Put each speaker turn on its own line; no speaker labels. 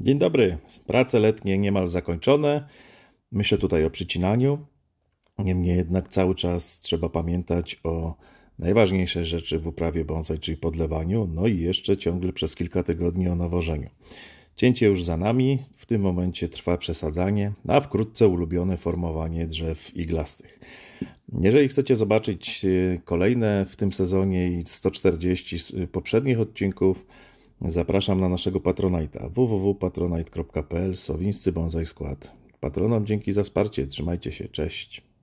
Dzień dobry. Prace letnie niemal zakończone. Myślę tutaj o przycinaniu. Niemniej jednak cały czas trzeba pamiętać o najważniejszej rzeczy w uprawie bonsai, czyli podlewaniu, no i jeszcze ciągle przez kilka tygodni o nawożeniu. Cięcie już za nami, w tym momencie trwa przesadzanie, a wkrótce ulubione formowanie drzew iglastych. Jeżeli chcecie zobaczyć y, kolejne w tym sezonie i 140 y, poprzednich odcinków, Zapraszam na naszego patronajta www.patronite.pl Sowińscy Bonsai Skład. Patronom dzięki za wsparcie. Trzymajcie się. Cześć.